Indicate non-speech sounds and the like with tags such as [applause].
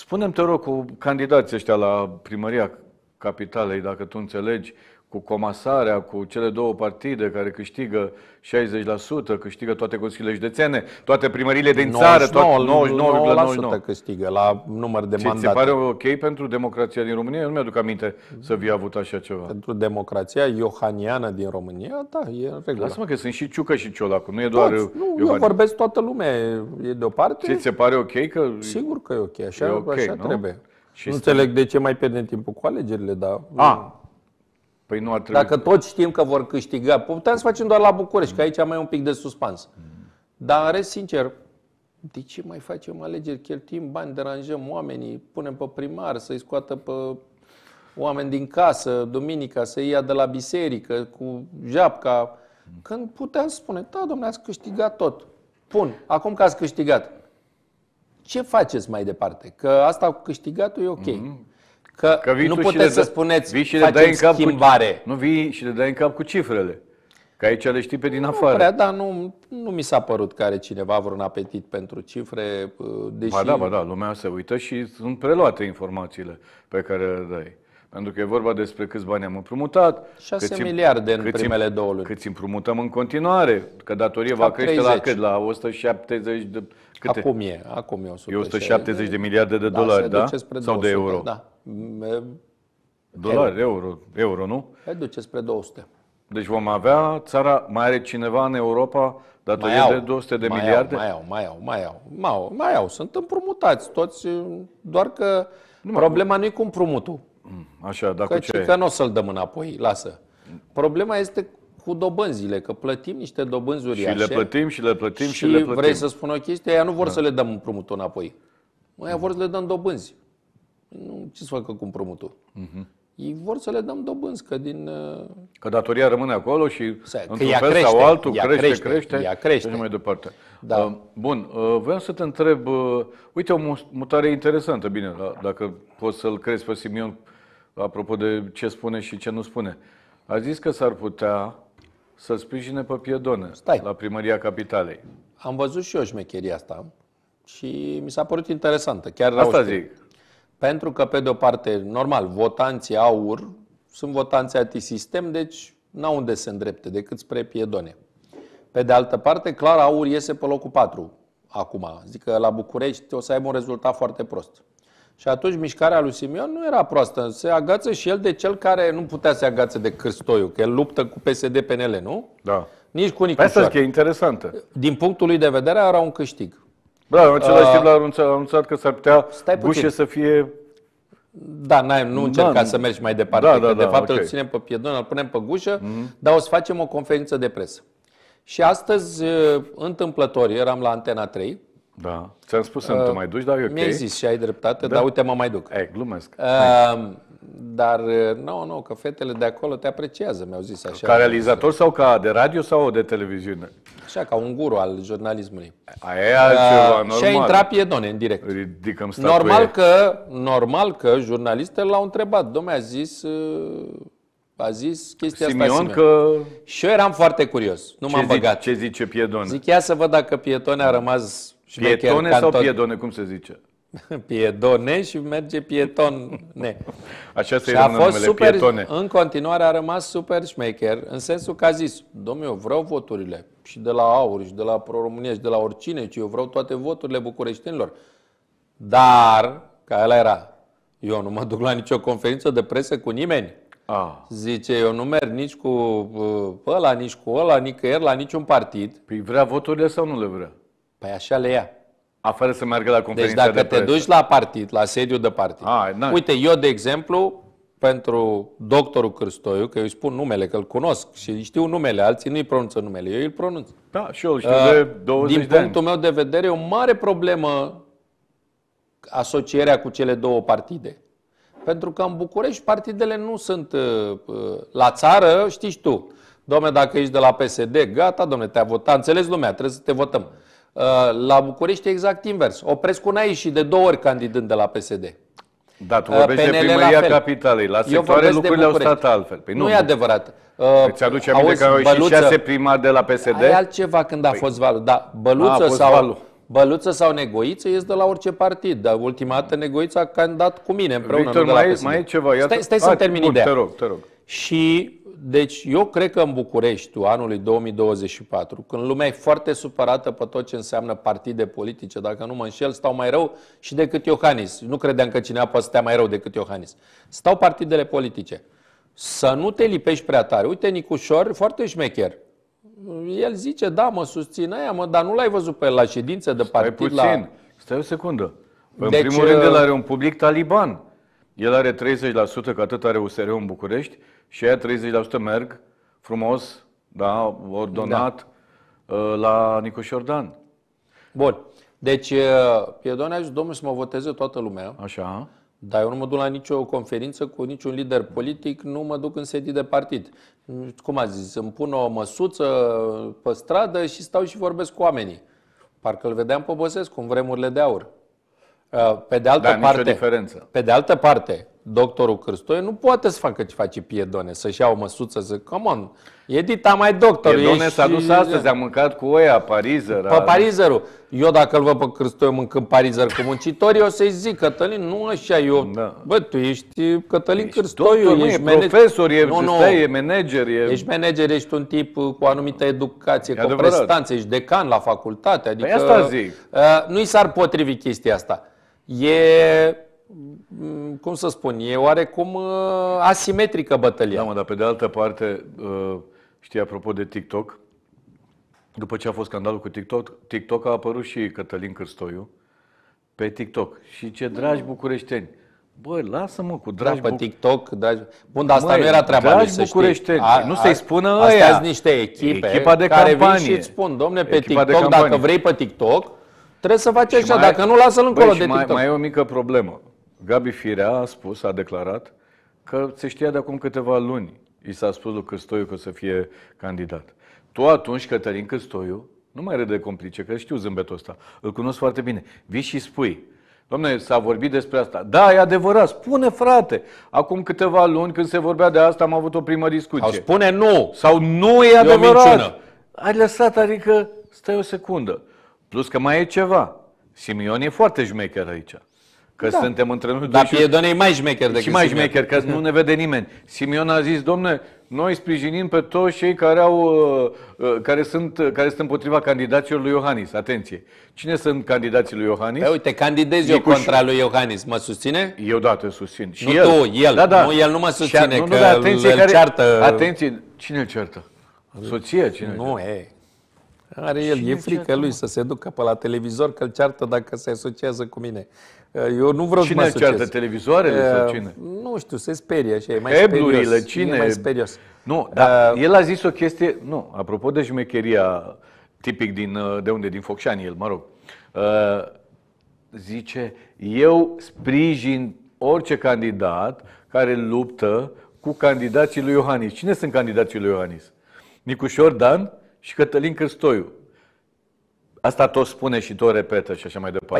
Spune-mi, te rog, cu candidații ăștia la primăria Capitalei, dacă tu înțelegi, cu comasarea, cu cele două partide care câștigă 60%, câștigă toate consiliile județene, toate primările din 99, țară, toate 99,99% câștigă la număr de Ce mandate. ce pare ok pentru democrația din România? Eu nu mi-aduc aminte să fie avut așa ceva. Pentru democrația iohaniană din România, da, e în regulă. Lasă-mă că sunt și Ciucă și Ciolacu, nu e doar Toți, da, nu, Iohani. Eu vorbesc toată lumea, e deoparte. Ce se pare ok? Că... Sigur că e ok, așa, e okay, așa nu? trebuie. Și nu înțeleg de ce mai pierdem timpul cu alegerile, dar... A, ah, Păi nu ar trebui. Dacă toți știm că vor câștiga, putem să facem doar la București, că mm. aici mai e un pic de suspans. Mm. Dar, în rest, sincer, de ce mai facem alegeri? Cheltuim bani, deranjăm oamenii, punem pe primar să-i scoată pe oameni din casă, duminica, să ia de la biserică, cu japca. Mm. Când putem spune, da, domnule, ați câștigat tot. Pun, acum că ați câștigat, ce faceți mai departe? Că asta cu câștigatul e ok. Mm-hmm că, că nu puteți să spuneți vii și le dai în cap schimbare. Cu, nu vii și le dai în cap cu cifrele. Că aici le știi pe din afară. Nu prea, da, nu, nu mi s-a părut că are cineva vreun apetit pentru cifre. Uh, deși... Ba da, ba da, lumea se uită și sunt preluate informațiile pe care le dai. Pentru că e vorba despre câți bani am împrumutat. 6 câți miliarde în câți primele două luni. Câți împrumutăm în continuare, că datorie Cap va crește 30. la cât? La 170 de Câte? Acum e, acum e 100 e 170 de miliarde de da, dolari, da? da? Sau de euro? Da. Dolari, euro. euro, euro nu? Se duce spre 200. Deci vom avea țara, mai are cineva în Europa datorie de 200 de mai miliarde? Au, mai au, mai au, mai au, mai au, mai au. Sunt împrumutați toți, doar că nu problema nu e cu împrumutul. Mm, așa, dar că, cu ce? Că nu o să-l dăm înapoi, lasă. Problema este cu dobânzile, că plătim niște dobânzi uriașe. Și le plătim, și le plătim, și, și le plătim. vrei să spun o chestie, Aia nu vor da. să le dăm împrumutul înapoi. Aia vor să le dăm dobânzi. Păi nu, ce să facă cu împrumutul? Uh-huh. Ei vor să le dăm dobânzi, că din... Uh, că datoria rămâne acolo și într-un fel crește, sau altul crește, crește, crește, ea crește. și mai departe. Da. Uh, bun, uh, vreau să te întreb, uite o mutare interesantă, bine, dacă poți să-l crezi pe Simion, apropo de ce spune și ce nu spune. A zis că s-ar putea să sprijine pe piedone Stai. la primăria Capitalei. Am văzut și eu șmecheria asta și mi s-a părut interesantă. Chiar asta zic. Pentru că, pe de-o parte, normal, votanții aur sunt votanții antisistem, deci n-au unde se îndrepte decât spre Piedone. Pe de altă parte, clar, aur iese pe locul 4 acum. Zic că la București o să aibă un rezultat foarte prost. Și atunci mișcarea lui Simion nu era proastă. Se agață și el de cel care nu putea să se agață de Cârstoiu, că el luptă cu PSD-PNL, nu? Da. Nici cu Nicușoară. Asta e interesantă. Din punctul lui de vedere era un câștig. Da, în același timp a a anunțat că s-ar putea stai Bușe să fie da, n-ai, nu da, încerca da, să mergi mai departe, da, da, de da, fapt okay. îl ținem pe piedon, îl punem pe gușă, mm-hmm. dar o să facem o conferință de presă. Și astăzi, uh, întâmplător, eram la Antena 3 da. Ți-am spus să uh, nu te mai duci, dar e ok. Mi-ai zis și ai dreptate, da. dar uite, mă mai duc. E, glumesc. Uh, dar, uh, nu, no, nu, no, că fetele de acolo te apreciază, mi-au zis așa. Ca realizator sau ca de radio sau de televiziune? Așa, ca un guru al jurnalismului. Aia e altceva, uh, normal. Și a intrat piedone în direct. Ridicăm statuie. Normal că, normal că jurnalistele l-au întrebat. Domnule, a zis... Uh, a zis chestia Simeon asta Simion. că... Și eu eram foarte curios. Nu m-am băgat. Ce zice Piedone? Zic, ia să văd dacă Piedone a rămas Pietone sau sau piedone, cum se zice? [laughs] piedone și merge pietone. [laughs] Așa se și a fost numele, super, pietone. în continuare a rămas super șmecher, în sensul că a zis, domnule, eu vreau voturile și de la Aur și de la Pro-România și de la oricine, ci eu vreau toate voturile bucureștinilor. Dar, ca el era, eu nu mă duc la nicio conferință de presă cu nimeni. Ah. Zice, eu nu merg nici cu uh, ăla, nici cu ăla, nicăieri, la niciun partid. Păi vrea voturile sau nu le vrea? Păi așa le ia. Afară să meargă la deci conferința Deci dacă de te presă. duci la partid, la sediu de partid. A, Uite, eu, de exemplu, pentru doctorul Cârstoiu, că eu îi spun numele, că îl cunosc și știu numele, alții nu-i pronunță numele, eu îl pronunț. Da, și eu știu uh, de 20 Din de punctul ani. meu de vedere, e o mare problemă asocierea cu cele două partide. Pentru că în București partidele nu sunt uh, uh la țară, știi tu. Domne, dacă ești de la PSD, gata, domne, te-a votat, înțeles lumea, trebuie să te votăm. Uh, la București e exact invers. Oprescu n-a ieșit de două ori candidând de la PSD. Da, tu uh, vorbești PNL de primăria la capitalei. La sectoare lucrurile au stat altfel. Păi nu, nu e adevărat. Uh, Îți aduce aminte Auzi, că au ieșit Băluță, șase primari de la PSD? Ai altceva când a păi. fost valul. Da, Băluță, a, a fost sau, valul. Băluță sau Negoiță ies de la orice partid. Dar ultima dată Negoiță a candidat cu mine împreună. Victor, mai, la PSD. mai e ceva. Iată. Stai, stai să mi termin bun, ideea. Te rog, te rog. Și deci eu cred că în Bucureștiul anului 2024, când lumea e foarte supărată pe tot ce înseamnă partide politice, dacă nu mă înșel, stau mai rău și decât Iohannis. Nu credeam că cineva poate stea mai rău decât Iohannis. Stau partidele politice. Să nu te lipești prea tare. Uite, Nicușor, foarte șmecher. El zice, da, mă susține aia, mă, dar nu l-ai văzut pe el la ședință de partid. Stai puțin, la... stai o secundă. În deci, primul rând, uh, el are un public taliban el are 30%, că atât are usr în București, și aia 30% merg frumos, da, ordonat, da. Ă, la Dan. Bun. Deci, Piedone ă, a zis, domnul, să mă voteze toată lumea. Așa. Dar eu nu mă duc la nicio conferință cu niciun lider politic, nu mă duc în sedii de partid. Cum a zis, îmi pun o măsuță pe stradă și stau și vorbesc cu oamenii. Parcă îl vedeam pe Băsescu în vremurile de aur. Uh, pe de altă da, parte, diferență. Pe de altă parte, doctorul Cârstoie nu poate să facă ce face Piedone, să-și ia o măsuță, să come on, e dita mai doctor. Piedone ești... s-a dus astăzi, a mâncat cu oia parizăr. Pe parizărul. Eu dacă îl văd pe Cârstoie mâncând parizăr cu muncitorii, o să-i zic, Cătălin, nu așa, eu, da. bă, tu ești Cătălin ești Cârstoiu, doctor, ești manager... profesor, e, nu, nu, stai, e manager. E... Ești manager, ești un tip cu anumită educație, e cu prestanță, ești decan la facultate. Păi adică, păi asta zic. Uh, nu i s-ar potrivi chestia asta e, mm, cum să spun, e oarecum uh, asimetrică bătălia. Da, mă, dar pe de altă parte, uh, știi, apropo de TikTok, după ce a fost scandalul cu TikTok, TikTok a apărut și Cătălin Cârstoiu pe TikTok. Și ce dragi bucureșteni, Băi, lasă-mă cu da, dragi da, pe TikTok, dragi... Bun, dar asta Măi, nu era treaba lui, să știi. A, nu se i spună ăia. Astea niște echipe Echipa de care campanie. vin și îți spun, domne, pe Echipa TikTok, dacă vrei pe TikTok, Trebuie să faci așa, dacă nu, lasă-l încolo de TikTok. mai e o mică problemă. Gabi Firea a spus, a declarat, că se știa de acum câteva luni. I s-a spus lui Căstoiu că o să fie candidat. Tu atunci, Cătălin Căstoiu, nu mai râde complice, că știu zâmbetul ăsta. Îl cunosc foarte bine. Vii și spui, domnule s-a vorbit despre asta. Da, e adevărat. Spune, frate. Acum câteva luni, când se vorbea de asta, am avut o primă discuție. Sau spune nu. Sau nu e, e adevărat. Ai lăsat, adică, stai o secundă. Plus că mai e ceva. Simion e foarte jmecher aici. Că da. suntem între noi. Dar Piedone e mai jmecher decât Și mai jmecher, că nu ne vede nimeni. Simion a zis, domne, noi sprijinim pe toți cei care, au, uh, uh, care, sunt, care sunt împotriva candidaților lui Iohannis. Atenție! Cine sunt candidații lui Iohannis? Păi, uite, candidez eu contra lui Iohannis. Mă susține? Eu da, te susțin. Și nu el. tu, el. Da, da. Nu, el nu mă susține, a, nu, că da, atenție, care, ceartă... Atenție, cine îl ceartă? Soția, cine? Nu, e. Are el, e frică lui să se ducă pe la televizor că îl ceartă dacă se asociază cu mine. Uh, eu nu vreau cine să mă asociez. ceartă televizoarele uh, sau cine? Nu știu, se sperie așa, e mai Heblurile, sperios. cine? E mai sperios. Nu, dar uh, el a zis o chestie, nu, apropo de șmecheria tipic din, uh, de unde, din Focșani el, mă rog. Uh, zice, eu sprijin orice candidat care luptă cu candidații lui Iohannis. Cine sunt candidații lui Iohannis? Nicușor Dan, și Cătălin Cârstoiu. Asta tot spune și tot repetă și așa mai departe. Păi,